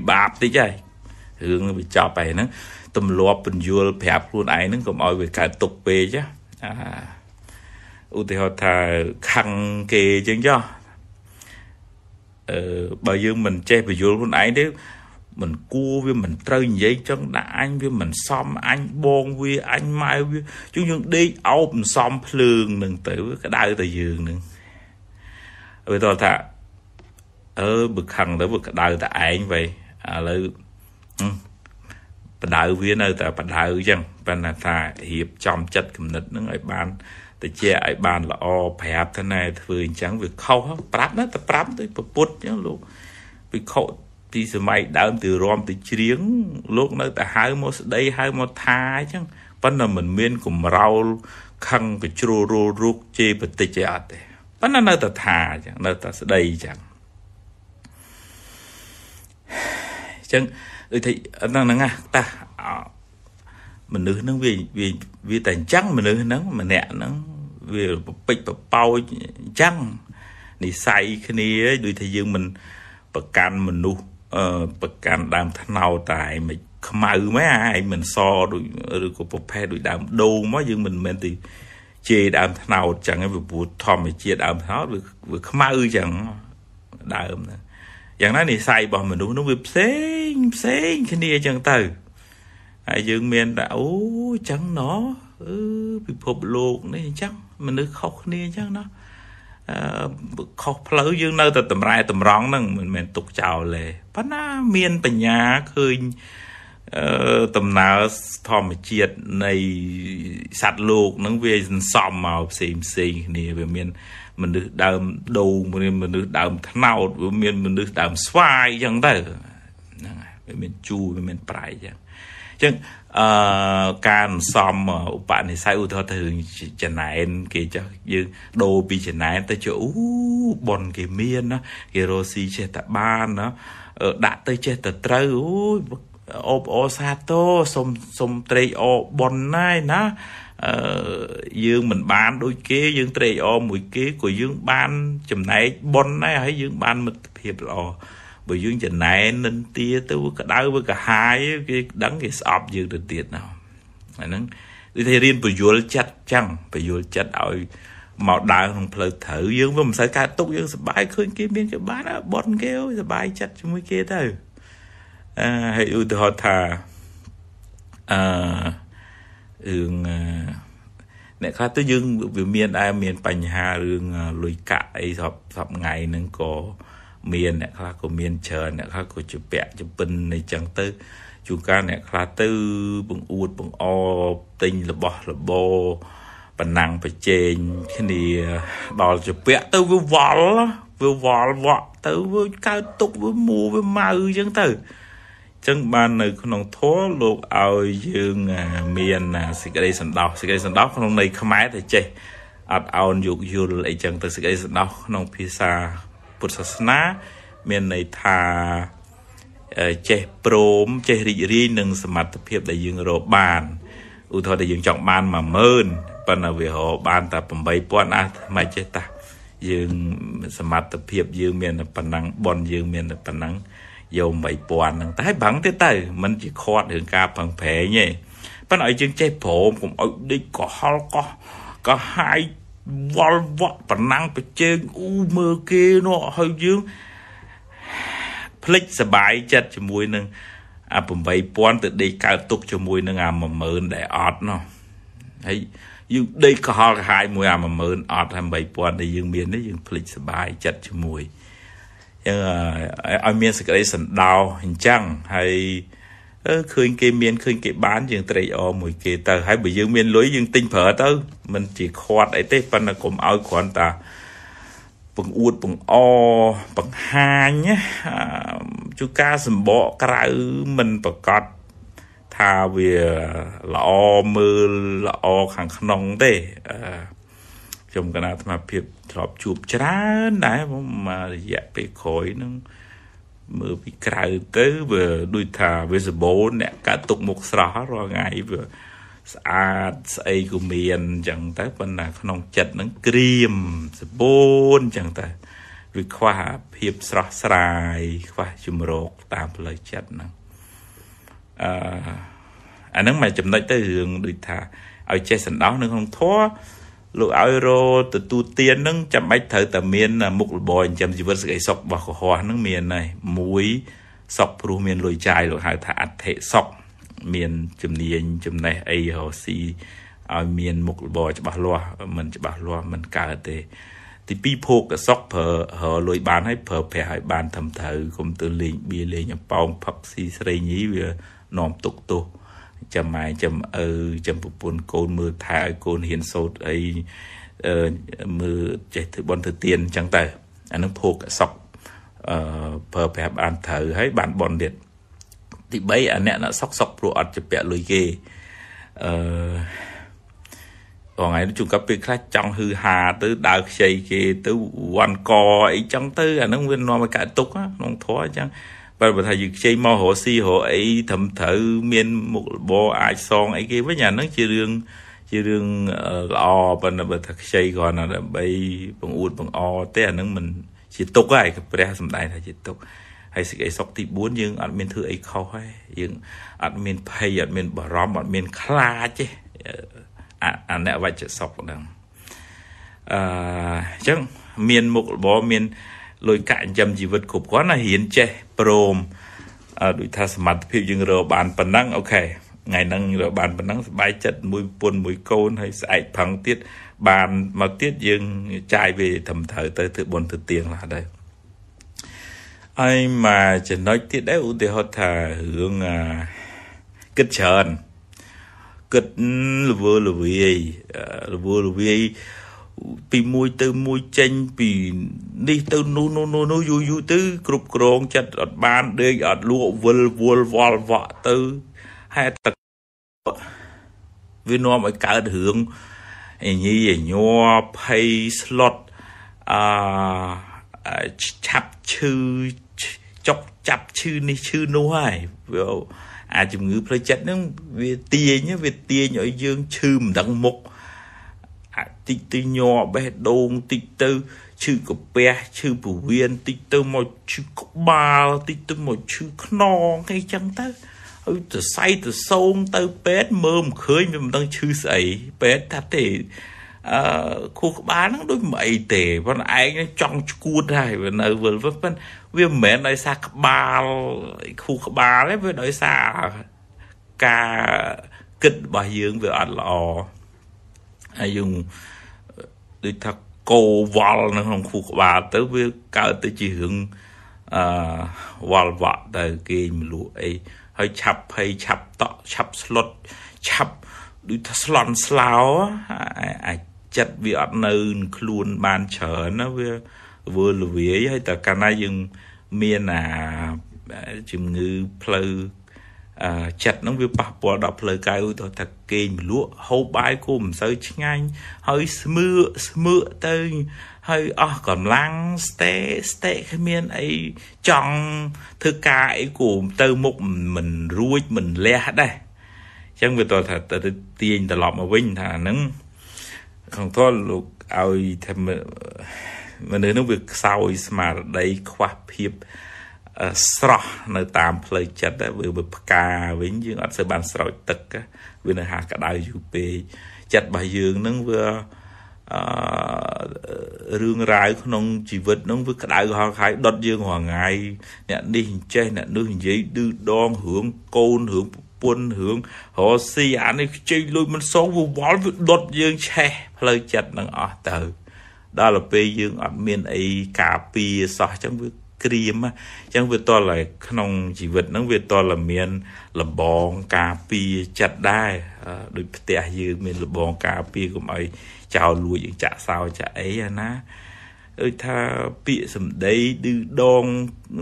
ពិបាកតិចហើយរឿងនឹងវាចប់ហើយហ្នឹងទម្លាប់ពន្យល់ប្រាប់ខ្លួនឯងហ្នឹងកុំឲ្យវាកើតទុកពេកអាឧទាហរណ៍ថាខឹងគេចឹងចុះអឺបើយើងមិនចេះពន្យល់ខ្លួនឯងទេមិនគួរវាមិនត្រូវនិយាយចឹងដាក់អញវាមិនសមអញបងវាអញម៉ែវាជាងយើងដេកអោបមិនសមភ្លើងនឹងទៅក្តៅតែយើងនឹងវាតោះថាអឺបើខឹងទៅវាក្តៅតែឯងវិញឥឡូវបដៅវានៅតែបដៅអញ្ចឹងប៉ុន្តែថារៀបចំចិត្តគំនិតនឹងឲ្យបានតិចឲ្យបានល្អប្រាប់ថាណែធ្វើអញ្ចឹងវាខុសប្រាប់ណាតែប្រាប់ដោយប្រពុតអញ្ចឹងលោកវិខុពីសម័យដើមទៅរំទៅជ្រៀងលោក នៅតែហៅមកស្ដីហៅមកថាអញ្ចឹងប៉ុន្តែមិនមាន កំរោលខឹងកជ្រួលរੂរុកជេរបតិចឯអត់ទេប៉ុន្តែនៅតែថាអញ្ចឹងនៅតែស្ដីអញ្ចឹងចឹងដូចថាហ្នឹងហ្នឹងតាមនុស្សហ្នឹងវាវាវាតែអញ្ចឹងមនុស្សហ្នឹងម្នាក់ហ្នឹងវាប្រពេចប្រប៉ោចអញ្ចឹងនិស័យគ្នាដូចថាយើងមិនប្រកាន់មនុស្សប្រកាន់ដើមថ្នោតតែឯងមិនខ្មៅម៉ែឯងមិនសដូចឬក៏ប្រភេទដូចដើម ដូងមកយើងមិនមែនទីជេរដើមថ្នោតចឹងឯងព្រោះធម្មជាតិដើមថ្នោតវាខ្មៅចឹងដើមហ្នឹងយ៉ាងណានិស័យរបស់មនុស្សនោះវាផ្សេងផ្សេងគ្នាចឹងទៅហើយយើងមានតែអូចឹងណោះអឺពិភពលោក នេះចឹងមនុស្សខុសគ្នាចឹងណោះអឺខុសផ្លូវយើងនៅតែតម្រែតម្រង់ហ្នឹងមិនមែនទុកចោលទេប៉ុន្តែមានបញ្ញាឃើញអឺដំណើរធម្មជាតិនៃសត្វលោកហ្នឹងវាសន្សំមកផ្សេងផ្សេងគ្នាវាមានមនុស្សដើមដូងមានមនុស្សដើមថ្នោតវាមាន មនុស្សដើមស្វាយអញ្ចឹងទៅហ្នឹងហើយវាមានជូរវាមានប្រៃអញ្ចឹងអញ្ចឹងអឺការសន្សំឧបនិស្ស័យឧទាហរណ៍ទៅរឿងចំណែន គេចុះយើងដូរពីចំណែន ទៅជាអូប៉ុនគេមានណាគេរស់ស៊ីចេះតែបានណាដាក់ទៅចេះតែត្រូវអូយអូបអូសាទោសុំសុំត្រេកអរប៉ុនណៃណាអឺយើងមិនបានដូចគេយើងត្រេកអរមួយគេក៏យើងបានចំណែកប៉ុនដែរហើយយើងបានមិត្តភាពល្អបើយើងចំណែននិន្ទាទៅក្តៅវាកាហាយគេដឹងគេស្អប់យើងទៅទៀតណាអាហ្នឹងដូចគេរៀនពយលចិត្តចឹងពយលចិត្តឲ្យមកដើរក្នុងផ្លូវត្រូវយើងវាមិនសូវកើតទុកយើងសប្បាយឃើញគេមានគេបានប៉ុនគេអូយសប្បាយចិត្តជាមួយគេទៅអឺហើយឧទាហរណ៍ថាអឺរឿងអ្នកខ្លះទៅយើងវាមានដែរមានបញ្ហារឿងលុយកាក់អីស្រាប់ស្រាប់ថ្ងៃហ្នឹងក៏មានអ្នកខ្លះក៏មានច្រើនអ្នកខ្លះក៏ជាពាក់ជាពិនអីចឹងទៅជួនកាលអ្នកខ្លះទៅបង្អួតបង្អទិញរបស់របរបណ្ណាំងប្រជែងគ្នាដល់ជាពាក់ទៅវាវល់វាវល់វក់ទៅវាកើតទុកវាមួវាម៉ៅអញ្ចឹងទៅចឹងបាននៅ ក្នុងធម៌លោកឲ្យយើងមានសេចក្តីសន្តោសសេចក្តីសន្តោសក្នុងន័យខ្មែរតែ ចេះអត់អោនយោគយល់អីចឹងទៅសេចក្តីសន្តោសក្នុងភាសាពុទ្ធសាសនា មានន័យថាចេះព្រមចេះរីករាយនឹងសមត្ថភាពដែលយើងរកបានឧទាហរណ៍ដែលយើងចង់បាន10000ប៉ុន្តែវារកបានតែ8000អាមិនចេះតា យើងសមត្ថភាពយើងមានតែប៉ុណ្ណឹងប៉ុនយើងមានតែប៉ុណ្ណឹងយក3000ហ្នឹងតែប្រឹងទេទៅมันជាខាត់រឿងការប្រឹងប្រែងទេប៉ុន្តែឲ្យយើងចេះព្រមកុំឲ្យដេកកុហលកោះក៏ហាយវល់វក់ប្រណាំងប្រជើងអ៊ូមើលគេនោះហើយយើងភ្លេចសបាយចិត្តជាមួយនឹងអា8000ទៅដេកកើតទុកជាមួយនឹងអា10000ដែលអត់នោះហើយយើងដេកកុហលកាហាយមួយអា10000អត់ហើយ8000ដែលយើងមាននេះយើងភ្លេចសបាយចិត្តជាមួយយើងឲ្យមានសេចក្តីសន្តោសអញ្ចឹងហើយអឺឃើញគេមានឃើញគេបានយើងត្រេកអរមួយគេទៅ ហើយបើយើងមានលុយយើងទិញប្រើទៅมันជាខាត់អីទេប៉ុន្តែកុំឲ្យគ្រាន់តាបង្អួតបង្អបង្ហាញជួការសម្បកក្រៅมันប្រកាសថាវាល្អមើលល្អខាងក្នុងទេអឺខ្ញុំកណាអាត្មាភាពធ្លាប់ជួបច្រើនដែរមករយៈពេលក្រោយហ្នឹងមើលពីក្រៅទៅវាដូចថា visible អ្នកកាត់ទុកមុខស្រស់រាល់ថ្ងៃវាស្អាតស្អីក៏មានអញ្ចឹងទៅប៉ុន្តែក្នុងចិត្តហ្នឹងក្រៀមសបូនអញ្ចឹងទៅវាខ្វះភាពស្រស់ស្រាយខ្វះជំរកតាមផ្លូវចិត្តហ្នឹងអឺអាហ្នឹងមកចំណុចទៅរឿងដូចថាឲ្យចេះសណ្ដោសនៅក្នុងធម៌លោកឲ្យរទទួលទាននឹងចាំបាច់ត្រូវតែមាន មុខរបរចិញ្ចឹមជីវិតសេចក្តីសុខរបស់កុហកនឹងមានហើយមួយសុខព្រោះមានលុយចាយលោកហៅថាអត្ថិសុខមានជំនាញចំណេះអីរកស៊ីឲ្យមានមុខរបរច្បាស់លាស់ មិនច្បាស់លាស់មិនកើតទេទី2ភោគសុខប្រើរលុយបានហើយប្រើប្រាស់ឲ្យបានត្រឹមត្រូវកុំទៅលេងបៀលេងអប៉ោងផឹកស៊ីស្រីញីវានាំទុកទោសចាំម៉ែចាំឪចាំប្រពន្ធកូនមើលថែឲ្យកូនហ៊ានសូត្រអីមើលចេះធ្វើបន់ធ្វើទានអញ្ចឹងទៅអានឹងភោគសក់អឺប្រើប្រាប់បានត្រូវហើយបានបន់ទៀតទី3អាអ្នកណសក់សក់ព្រោះអត់ជពាក់លុយគេអឺថ្ងៃនេះជួបកាប់ពេលខ្លះចង់ហឺហា ទៅដើរខ្ចីគេទៅវាន់កអីចឹងទៅអានឹងវានាំឲ្យកើតទុកក្នុងធរអញ្ចឹងបើបើថាយើងខ្ចីមករកស៊ីរកអីត្រឹមត្រូវមាន មុខរបរអាចសងអីគេវិញអាហ្នឹងជារឿងជារឿងល្អប៉ុន្តែបើថាខ្ចីគ្រាន់តែដើម្បីបង្អួត បង្អទេអាហ្នឹងមិនជាទុកហើយព្រះសំដែងថាជាទុកហើយសេចក្តីសុខទី4យើងអត់មានធ្វើអីខុសទេយើងអត់មានភ័យអត់មានបារម្ភអត់មាន ខ្លាចទេអានវច្ចសុខហ្នឹងអឺអញ្ចឹងមាន មុខរបរមានលុយកាក់ចិញ្ចឹមជីវិតគ្រប់គ្រាន់ណារៀនចេះព្រមដូចថាសមត្ថភាពយើងរកបានប៉ុណ្ណឹងអូខេថ្ងៃហ្នឹងរកបានប៉ុណ្ណឹងសบายចិត្តមួយពុនមួយកូន ហើយស្អែកផឹងទៀតបានមកទៀតយើងចាយវាត្រឹមត្រូវទៅធ្វើបុណ្យទៅទៀងឡាដែរហើយមកចំណុចទៀតដែរឧទាហរណ៍ថារឿងគិតច្រើនគិតលវើលវាយលវើលវាយពីមួយទៅមួយចេញពីនេះទៅនោះនោះនោះនោះយូរយូរទៅគ្រប់គ្រងចិត្តអត់បានដេកអត់លក់វិលវល់វល់វក់ទៅហេតុតែវានាំឲ្យកើតរឿងអញីអញ័រភ័យស្លុតអឺឆាប់ឈឺចុកចាប់ឈឺនេះឈឺនោះហើយវាអាជំងឺផ្លូវចិត្តហ្នឹងវាទាញវាទាញឲ្យយើងឈឺមិនដឹងមុខតិចទៅញ័របេះដូងតិចទៅឈឺកាពះឈឺពោះវៀនតិចទៅមកឈឺក្បាលតិចទៅមកឈឺខ្នងអីចឹងទៅហើយសរសៃទៅសូងទៅពេទ្យមើលមិនឃើញវាមិនដឹងឈឺស្អីពេទ្យថាទេអឺខួរក្បាលហ្នឹងដូចមិនអីទេប៉ុន្តែឯងចង់ឈួតហើយវានៅវិលវាប៉ុន្តែវាមិនមែនដោយសារក្បាលខួរក្បាលទេវាដោយសារការគិតរបស់យើងវាអត់ល្អហើយយើងដូចថាកោវល់នៅក្នុងខួរក្បាលទៅវាកើតទៅជារឿងអឺវល់វាក់ទៅគេមលក់អីហើយ ឆាប់ភ័យឆាប់តក់ឆាប់ស្លុតឆាប់ដូចថាស្លន់ស្លោអាចិត្តវាអត់នៅខ្លួនបានច្រើនណាវាវើលវាយហើយតែកាលណាយើងមានអាជំងឺផ្លូវចិត្តនឹងវាប៉ះពាល់ដល់ផ្លូវកាយឧទាហរណ៍ថាគេងមលក់ហូបបាយគូមិនសូវឆ្ងាញ់ហើយស្មឺស្មឺទៅហើយអស់កម្លាំងស្ទេស្ទេគ្មានអីចង់ធ្វើការអីគូទៅមុខមិនរួចមិនលះដែរអញ្ចឹងវាតោះថាទៅទាញត្រឡប់មកវិញថាហ្នឹងក្នុងធម៌លោកឲ្យថាមនុស្សនោះវាខ្សោយស្មារតីខ្វះភាពអឺស្រស់នៅ តាមផ្លូវចិត្តវាផ្កាវិញយើងអត់សូវបានស្រោចទឹកវានៅហាក្តៅយូរពេកចិត្តរបស់យើងនឹងវាអឺរឿងរ៉ាវក្នុងជីវិតនឹងវាក្តៅហល់ខាយដុតយើងរាល់ថ្ងៃអ្នកនេះអញ្ចេះអ្នកនោះនិយាយឌឺដងរឿងកូនរឿងប្រពន្ធរឿងរស់ស៊ីអានេះខ្ជិលលុយមិនសងវាវល់វាដុតយើងឆេះផ្លូវចិត្តនឹងអស់ទៅ ដល់ទៅពេលយើងអត់មាន អីការពារសោះអញ្ចឹងវាក្រៀមអញ្ចឹងវាតលតែក្នុងជីវិតហ្នឹងវាតលតែមានលបងការពារចិត្តដែរដូចផ្ទះយើងមានលបងការពារកុំឲ្យចោលលួចយើងចាក់សោចាក់អីណាដូចថាពាក្យសម្ដីឌឺដង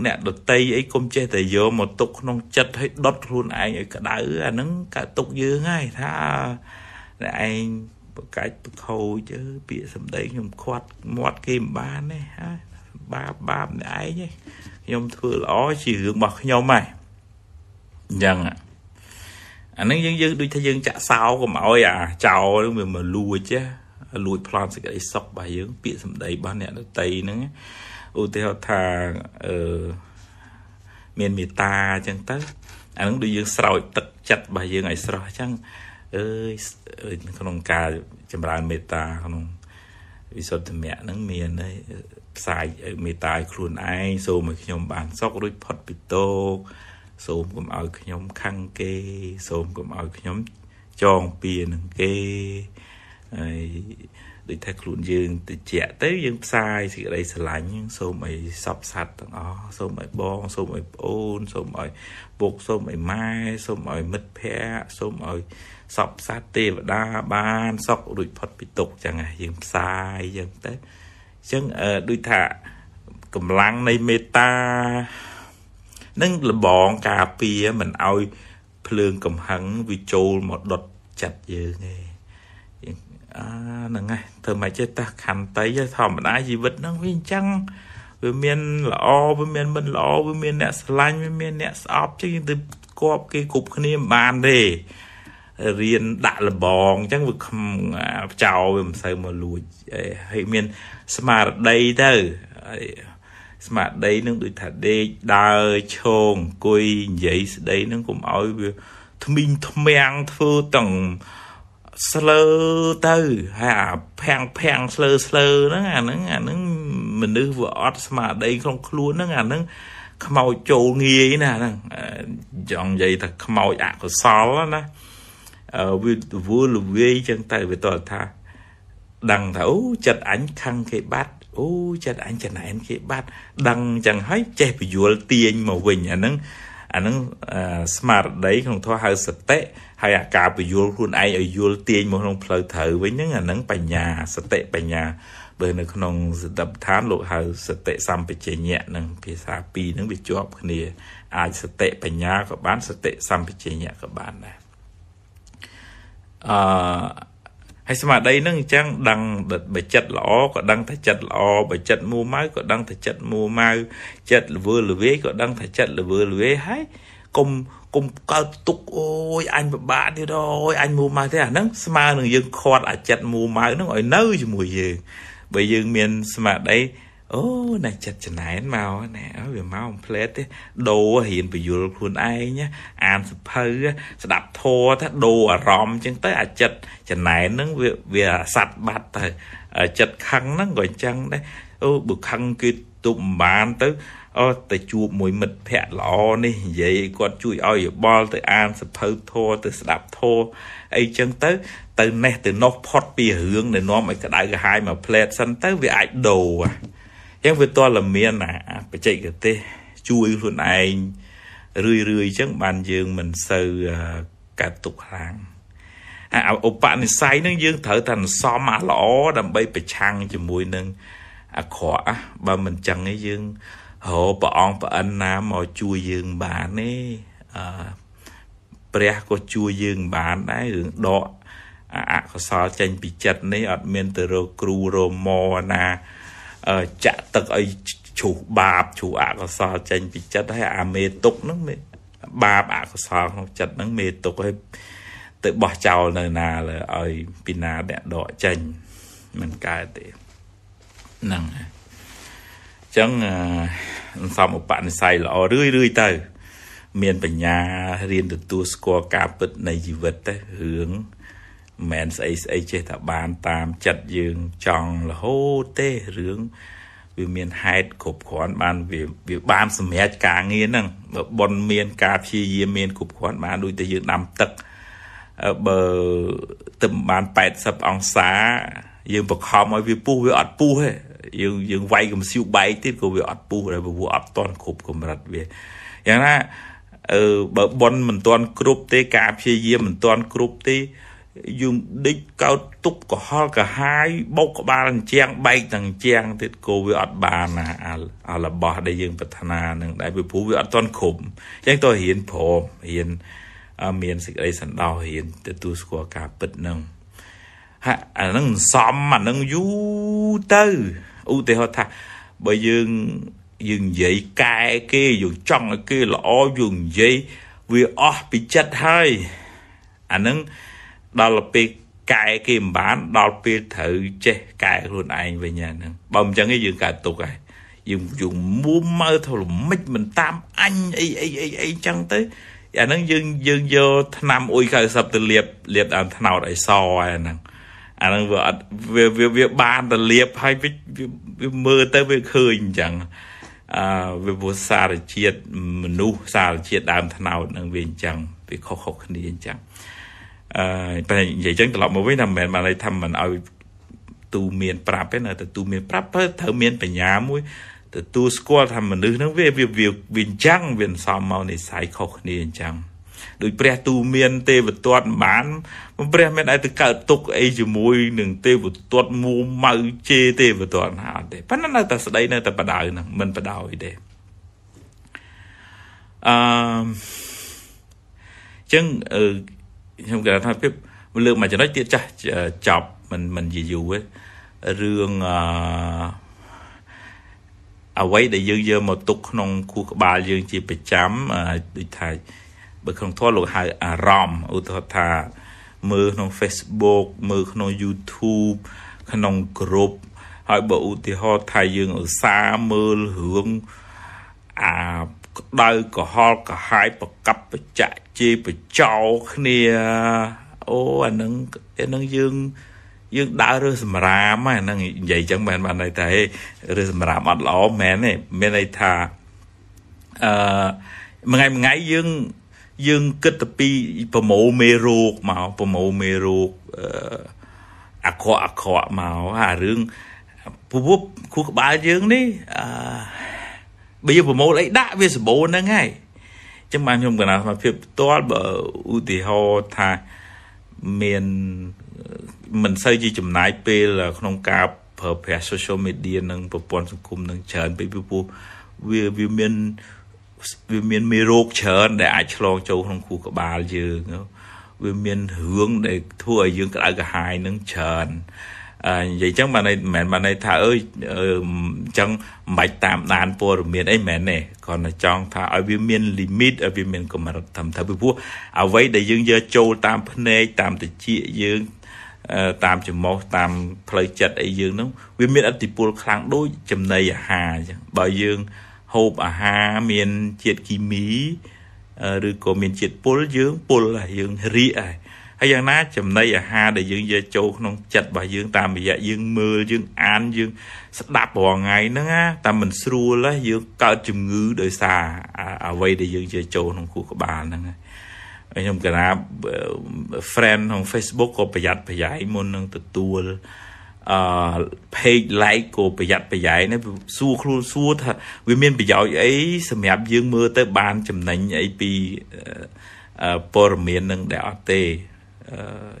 អ្នកដតីអីកុំចេះតែយកមកទុកក្នុងចិត្តឲ្យដុតខ្លួនឯងឲ្យក្តៅអាហ្នឹងកើតទុកយើងហើយថាអ្នកឯងបកាច់បខូចពាក្យសម្ដីខ្ញុំខាត់មាត់គេមិនបានទេហើយបាបបាបអ្នកឯងខ្ញុំធ្វើល្អជារឿងរបស់ខ្ញុំហ่ะអញ្ចឹងអានឹងយើងយើងដូចថាយើងចាក់សោកុំឲ្យអាចោលវាមកលួចលួចប្លន់សេចក្តីសុខរបស់យើង ពាក្យសម្ដីរបស់អ្នកដតីហ្នឹងឧទាហរណ៍ថាអឺមានមេត្តាអញ្ចឹងទៅអានឹងដូចយើងស្រោចទឹកចិត្តរបស់យើងឲ្យស្រស់អញ្ចឹងអើយក្នុងការចម្រើនមេត្តាក្នុងវិសុទ្ធិមៈហ្នឹងមានផ្សាយមេត្តាឲ្យខ្លួនឯងសូមឲ្យខ្ញុំបានសុខរួចផុតពីទុក្ខសូមកុំឲ្យខ្ញុំខឹងគេ សូមកុំឲ្យខ្ញុំចងពៀនឹងគេហើយដូចថាខ្លួនយើងតិចទៅយើងផ្សាយសេចក្តីស្រឡាញ់សូមឲ្យសពសัตว์ទាំងអស់សូមឲ្យបង សូមឲ្យប្អូន សូមឲ្យពុកសូមឲ្យម៉ែសូមឲ្យមិត្តភ័ក្តិសូមឲ្យសពសัตว์ទេវតា បានសុខរួចផុតពីទុក្ខចឹងហ្នឹងយើងផ្សាយចឹងទៅអញ្ចឹងដូចថាកម្លាំងនៃមេត្តានឹងលបងការពារមិនឲ្យភ្លើងកំហឹងវាចូលមកដុតចិត្តយើងឯងអាហ្នឹងឯងធ្វើម៉េចទេតើខន្តីធម្មតាជីវិតហ្នឹងវាអញ្ចឹងវាមានល្អវាមានមិនល្អវាមានអ្នកស្រឡាញ់វាមានអ្នកស្អប់ចឹងទៅគប់គេគ្រប់គ្នាមិនបានទេរៀនដាក់លបងអញ្ចឹងវាចោលវាមិនសូវមកលួចហើយមានស្មារតីទៅស្មារតីនឹងដូចថាដេកដើរឈោងអង្គុយនិយាយស្ដីនឹងកុំឲ្យវាថ្មីងថ្មាំងធ្វើទាំងស្លើទៅហើយអាភាំងភាំងស្លើស្លើហ្នឹងអាហ្នឹងអាហ្នឹងមនុស្សវាអត់ស្មារតីក្នុងខ្លួនហ្នឹងអាហ្នឹងខ្មោចចូលងាយណាហ្នឹងចង់និយាយថាខ្មោចអកុសលណាវាវល់ល្វាយចឹងទៅវាតល់ថាដឹងថាអូចិត្តអញខឹងគេបាត់អូចិត្តអញចំណែនគេបាត់ដឹងចឹងហើយចេះពយល់ទាញមកវិញអាហ្នឹងអាហ្នឹងស្មារតីក្នុងធម៌ហៅសតិហើយអាការពយល់ខ្លួនឯងឲ្យយល់ទាញមកក្នុងផ្លូវត្រូវវិញហ្នឹងអាហ្នឹងបញ្ញាសតិបញ្ញាបើនៅក្នុងសតិប្បដ្ឋានលោកហៅសតិសម្បជញ្ញៈនឹងភាសាពីរហ្នឹងវាជាប់គ្នា អាចសតិបញ្ញាក៏បានសតិសម្បជញ្ញៈក៏បានដែរអឺហើយស្មារតីនឹងអញ្ចឹងដឹងបើចិត្តល្អក៏ដឹងថាចិត្តល្អបើចិត្តមួម៉ៅក៏ដឹងថាចិត្តមួម៉ៅចិត្តល្វើល្វាយក៏ដឹងថាចិត្តល្វើល្វាយហើយកុំកុំកើតទុកអូយអញពិបាកទៀតអូយអញមួម៉ៅទេអាហ្នឹងស្មើនឹងយើងខាត់អាចិត្តមួម៉ៅហ្នឹងឲ្យនៅជាមួយយើងបើយើងមានស្មារតីអូណាចិត្តច្នែនមកណាអើវាមកអំផ្លែតទេ ដូររៀនពយលខ្លួនឯងណាអានសភៅស្ដាប់ធរថាដូរអារម្មណ៍ចឹងទៅ អាចិត្តច្នែនហ្នឹងវាវាសັດបាត់ទៅចិត្តខឹងហ្នឹងក៏អញ្ចឹងដែរអូបើខឹងគេទប់មិនបានទៅអូទៅជួបមួយមិត្តភក្តិល្អនេះនិយាយគាត់ជួយឲ្យយោបល់ទៅអានសភៅធរទៅស្ដាប់ធរអីចឹងទៅ ទៅណេះទៅនោះផុតពីរឿងដែលនាំឲ្យក្តៅក្រហាយមកផ្លែតសិនទៅវាអាចដូរអាចឹងវាទាល់តែមានអាបច្ចេកទេសជួយខ្លួនឯងរឿយរឿយចឹងបានយើងមិនសូវកាត់ទុកខ្លាំងអាឧបនិស្ស័យនឹងយើងត្រូវតែសំអាល្អដើម្បីប្រឆាំងជាមួយនឹងអាក្រក់បើមិនចឹងទេយើងរកព្រះអង្គព្រះអិនណាមកជួយយើងបានទេអឺព្រះក៏ជួយយើងបានដែររឿងដកអកុសលចេញពីចិត្តនេះអត់មានទៅរកគ្រូរមណាចាក់ទឹកឲ្យជ្រុះបាបជ្រុះអកុសលចេញពីចិត្តហើយអាមេទុកហ្នឹងបាបអកុសលក្នុងចិត្តហ្នឹងមេទុកឲ្យទៅបោះចោលនៅណា លើឲ្យពីណាអ្នកដកចេញមិនកើតទេហ្នឹងហើយអញ្ចឹងអន្សំឧបនិស្ស័យល្អរឿយរឿយទៅ មានបញ្ញារៀនទទួលស្គាល់ការពិត នៃជីវិតទៅរឿងមែនស្អីស្អីចេះតែបានតាមចិត្តយើងចង់រហូតទេរឿងវាមានហេតុគ្រប់គ្រាន់បានវាវាបានសម្រាប់ការងារហ្នឹងបើប៉ុនមានការព្យាយាមមានគ្រប់គ្រាន់បានដូចតែយើងដាំទឹកបើទឹកបាន80អង្សាយើងបង្ខំឲ្យវាពុះវាអត់ពុះទេយើងយើងវាយកំសៀវបែកទៀតក៏វាអត់ពុះដែរព្រោះអត់តន់គ្រប់កម្រិតវាយ៉ាងណាអឺបើប៉ុនមិនតន់គ្រប់ទេការព្យាយាមមិនតន់គ្រប់ទេយើងដេកកោតទុបកហល់កហាយបោកក្បាលអញ្ចឹងបែកទាំងអញ្ចឹងទៀតគោវាអត់បានណាអារបស់ដែលយើងប្រាថ្នានឹងដែរពីព្រោះវាអត់ទាន់គ្រប់អញ្ចឹងតើរៀនព្រមរៀនមានសេចក្តីសន្តោសរៀនទទួលស្គាល់ការពិតនឹងហាក់អានឹងសំអានឹងយូរទៅឧទាហរណ៍ថាបើយើងយើងនិយាយកែគេយើងចង់ឲ្យគេល្អយើងនិយាយវាអស់ពីចិត្តហើយអានឹងដល់ពេលកែគេមិនបានដល់ពេលត្រូវចេះកែខ្លួនឯងវិញអាហ្នឹងបើមិនចឹងទេយើងកើតទុកហើយយើងយើងមួមើលថាល្មិចមិនតាមអញអីអីអីអីចឹងទៅអាហ្នឹងយើងយើងយកឆ្នាំអ៊ុយ90ទៅលាបលាបដើមថ្នោតឲ្យសអាហ្នឹងអាហ្នឹងវាអត់វាវាបានទៅលាបហើយវាមើលទៅវាឃើញអញ្ចឹងអឺវាពោសារជាតិមនុស្សសារជាតិដើមថ្នោតនឹងវាអញ្ចឹងវាខុសៗគ្នាអញ្ចឹងអឺតែនិយាយចឹងត្រឡប់មកវិញថាមិនមែនបានន័យថាមិនឲ្យ ទូមានប្រាប់ទេនៅតែទូមាន ប្រាប់ព្រោះត្រូវមានបញ្ញាមួយទទួលស្គាល់ថាមនុស្សហ្នឹងវាវាវាអញ្ចឹងវាសំមកនិស័យខុសគ្នាអញ្ចឹងដោយព្រះទូមាន ទេវទត្តបានព្រះមានឯទៅកើតទុកអីជាមួយនឹងទេវទត្តមួម៉ៅជេទេវទត្តណាទេប៉ុន្តែនៅតែស្ដីនៅតែបដៅហ្នឹងមិនបដៅទេអឺចឹងអឺខ្ញុំគាត់ថាភាពលើកមួយចំណុចទៀតចាស់ចប់មិនមិនយយូរទេរឿងអអ្វីដែលយើងយកមកទុកក្នុងខួរក្បាលយើង ជាប្រចាំដូចថាបើក្នុងធម៌លោកហៅអារម្មណ៍ឧទាហរណ៍ថាមើលក្នុង Facebook មើលក្នុង YouTube ក្នុង group ហើយបើឧទាហរណ៍ថាយើងឧស្សាហ៍មើលរឿងអាក្តៅកហល់កហាយប្រកັບបច្ចៈជេរបចោគ្នា អូអានឹងអានឹងយើង យើងដើររើសសម្រាមហ្នឹងនិយាយចឹងមិនបានន័យថារើសសម្រាមអត់ល្អមែនទេមានន័យថាអឺមួយថ្ងៃមួយថ្ងៃយើងយើងគិតទៅពីប្រមូលមេរោគមកប្រមូលមេរោគអឺអាក្រក់អាក្រក់មកអារឿងពពុះខួរក្បាលយើងនេះអឺបើយើងប្រមូលអីដាក់វាសម្បូរហ្នឹងហើយចឹងបានខ្ញុំកណាសមត្ថភាពផ្ទាល់បើឧទាហរណ៍ថាមានមិនសូវជាចំណាយពេលក្នុងការប្រើប្រាស់ social media និងប្រព័ន្ធសង្គមនឹងច្រើនពេកពីព្រោះវាវាមានវាមានមេរោគច្រើនដែលអាចឆ្លងចូលក្នុងខួរក្បាលយើងវាមានរឿងដែលធ្វើឲ្យយើងក្តៅក្រហាយនឹងច្រើននិយាយចឹងបានន័យមិនបានន័យថាអើយចឹងមិនបាច់តាមដានព័ត៌មានអីមែនទេគ្រាន់តែចង់ថាឲ្យវាមាន limit ឲ្យវាមានកម្រិតត្រឹមត្រូវពីព្រោះអ្វីដែលយើងយកចូលតាមភ្នែកតាមតិចយើងតាមច្រមុះតាម ផ្លូវចិត្តអីយើងហ្នឹងវាមានអតិពលខ្លាំងដូចចំណីអាហារចឹងបើយើងហូបអាហារមានជាតិគីមីឬក៏មានជាតិពុលយើងពុលហើយយើងរីកហើយហើយយ៉ាងណា ចំណីអាហារដែលយើងយកចូលក្នុងចិត្តរបស់យើង តាមរយៈយើងមើលយើងអានយើងស្ដាប់រាល់ថ្ងៃហ្នឹងណាតែមិនស្រួលទេយើងកើតជំងឺដោយសារអ្វីដែលយើងយកចូលក្នុងខួរក្បាលហ្នឹងខ្ញុំកណា friend ក្នុង Facebook ក៏ប្រយ័ត្នប្រយែងមុននឹងទទួលអឺ page like ក៏ប្រយ័ត្នប្រយែងណាសួរខ្លួនសួរថាវាមានប្រយោជន៍អីសម្រាប់យើងមើលទៅបាន ចំណេញអីពីព័ត៌មាននឹងដែលអត់ទេ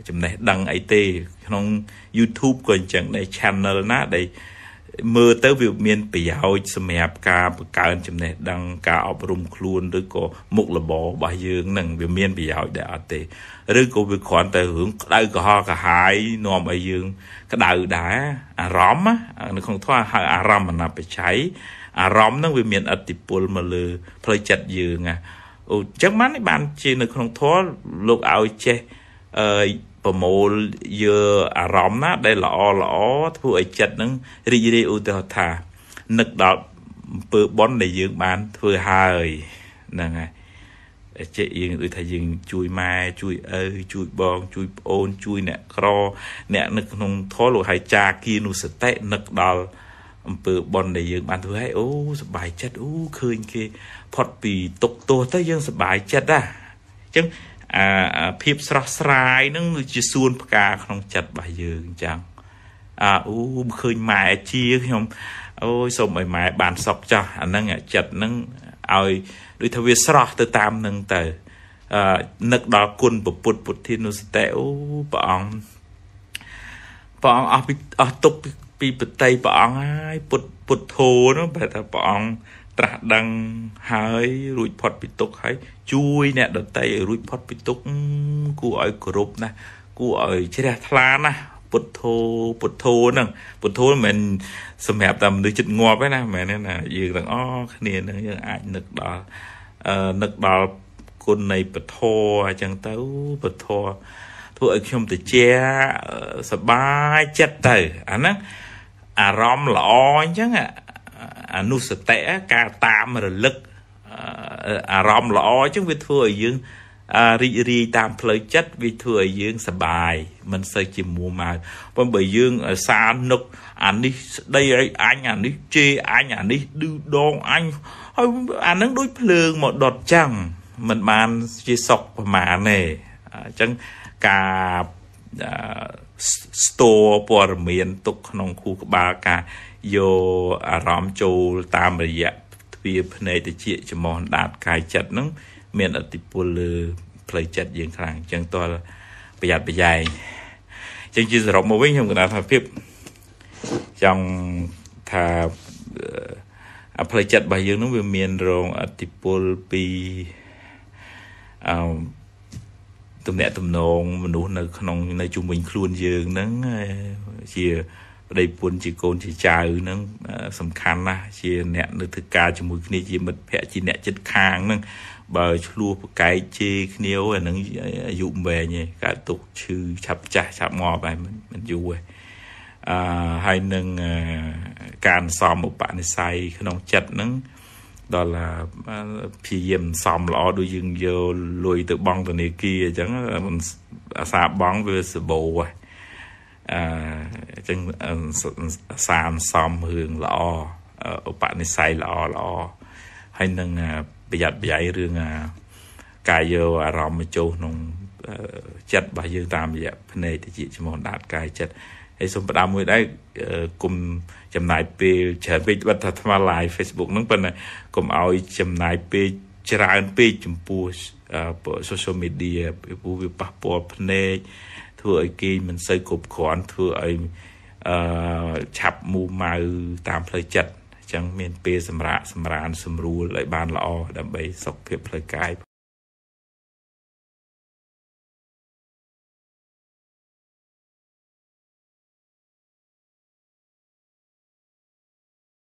ចំណេះដឹងអីទេ ក្នុង YouTube ក៏អញ្ចឹងដែរ channel ណាដែលមើលទៅវាមានប្រយោជន៍សម្រាប់ការបង្កើនចំណេះដឹងការអប់រំ ខ្លួនឬក៏មុខរបររបស់យើងនឹងវាមានប្រយោជន៍ដែរអត់ទេ ឬក៏វាគ្រាន់តែរឿងក្តៅក្រហល់ក្រហាយនាំឲ្យយើង ក្តៅដែរអារម្មណ៍នៅក្នុងធម៌ហៅអារម្មណ៍អនបច្ច័យអារម្មណ៍នឹងវាមានអតិពលមកលើផ្លូវចិត្តយើងណាអូអញ្ចឹងបានបានជា នៅ ក្នុងធម៌លោកឲ្យចេះអឺប្រមូលយកអារម្មណ៍ណា ដែលល្អល្អធ្វើឲ្យចិត្តនឹងរីករាយឧទាហរណ៍ថានឹកដល់អំពើបន់ដែលយើងបានធ្វើហើយហ្នឹងហើយចេះយើងដូចថាយើង ជួយម៉ែជួយឪជួយបង ជួយប្អូន ជួយអ្នកក្រ អ្នកនៅក្នុងធម៌លោកហៅចាគីនុសតិនឹកដល់អំពើបន់ដែលយើងបានធ្វើហើយ អូសប្បាយចិត្តអូឃើញគេផុតពីទុកទោសទៅយើងសប្បាយចិត្តណាអញ្ចឹងអាភាពស្រស់ស្រាយនឹងជាសួន ផ្កាក្នុងចិត្តរបស់យើងអញ្ចឹងអាអូឃើញម៉ែជាខ្ញុំ អូយសូមឲ្យម៉ែបានសុខចាស់អាហ្នឹងចិត្តហ្នឹងឲ្យដូចថាវាស្រស់ ទៅតាមនឹងទៅអឺនឹកដល់គុណពុទ្ធពុទ្ធានុសតិអូព្រះអង្គព្រះអង្គអស់ពីអស់ទុកពីបតីព្រះអង្គហើយពុទ្ធពុទ្ធោនោះបែរថាព្រះអង្គត្រាស់ដឹងហើយរួចផុតពីទុក្ខហើយ ជួយអ្នកដតីឲ្យរួចផុតពីទុក្ខគួរឲ្យគោរពណាស់គួរឲ្យជ្រះថ្លាណាស់ពុទ្ធោពុទ្ធោហ្នឹង ពុទ្ធោមិនមែនសម្រាប់តែមនុស្សចិត្តងាប់ទេណាមិនមែនណាយើងទាំងអស់គ្នាហ្នឹងយើងអាចនឹកដល់អឺនឹកដល់គុណនៃពធអញ្ចឹងទៅពធធ្វើឲ្យខ្ញុំតិចសบายចិត្តទៅអាហ្នឹងអារម្មណ៍ល្អអញ្ចឹងអនុសតិការតាមរលឹកអារម្មណ៍ល្អអញ្ចឹងវាធ្វើឲ្យយើងរីករាយតាមផ្លូវចិត្តវាធ្វើឲ្យយើងសប្បាយមិនសូវជាមួម៉ៅប៉ុន្តែបើយើងសានឹកអានេះស្ដីឲ្យអញអានេះជេរអញអានេះឌឺដងអញហើយអានឹងដូចភ្លើងមកដុតចឹងមិនបានជាសុខប្រមាណទេអញ្ចឹងការស្ទោព័រមៀនទុកក្នុងខួរក្បាលការយកអារម្មណ៍ចូលតាមរយៈទ្វារភ្នែកតិចចំោះដាតកាយចិត្តហ្នឹងមានអតិពលលើផ្លូវចិត្តយើងខ្លាំងអញ្ចឹងតលប្រយ័ត្នប្រយែងអញ្ចឹងជាសរុបមកវិញខ្ញុំគិតថាភាពចង់ថាអផ្លូវចិត្តរបស់យើងនឹងវាមានរងអតិពលពីអឺទំនាក់ទំនងមនុស្សនៅក្នុងនៅជុំវិញខ្លួនយើងហ្នឹងជាប្តីប្រពន្ធជាកូនជាចៅហ្នឹងសំខាន់ណាស់ជា អ្នកនៅធ្វើការជាមួយ គ្នាជាមិត្តភក្តិជាអ្នកចិត្តខាងហ្នឹងបើឆ្លោះប្រកែកជេរគ្នាអាហ្នឹងអាយុមិនវែងទេកើតទុកឈឺឆាប់ចាស់ឆាប់ងាប់ហើយមិនយូរទេអឺហើយនឹងការសំឧបនិស្ស័យក្នុងចិត្តហ្នឹងដល់ព្យាយាមសំល្អដូចយើងយកលុយទៅបង់ធនាគារអញ្ចឹងអាសាបង់វាសបោហ្នឹងអញ្ចឹងសាមសំរឿងល្អឧបនិស្ស័យល្អល្អហើយនឹងប្រយ័ត្នប្រយែងរឿងការយកអារម្មណ៍មកចូលក្នុងចិត្តរបស់យើងតាមរយៈភ្នែកទៅជាឈ្មោះដាតកាយចិត្តហើយសូមផ្ដាំមួយដែរគុំចំណាយ ពេលច្រើនពេកបាត់ថាថ្ម live Facebook ហ្នឹងប៉ុន្តែគុំឲ្យចំណាយពេលច្រើនពេកចំពោះ social media ពីព្រោះវាប៉ះពាល់ភ្នែកធ្វើឲ្យគេមិនសូវគ្រប់គ្រាន់ធ្វើឲ្យអឺឆាប់មូម៉ៅតាមផ្លូវចិត្តអញ្ចឹងមានពេលសម្រាកសម្រានស្រួលឲ្យបានល្អដើម្បីសុខភាពផ្លូវកាយ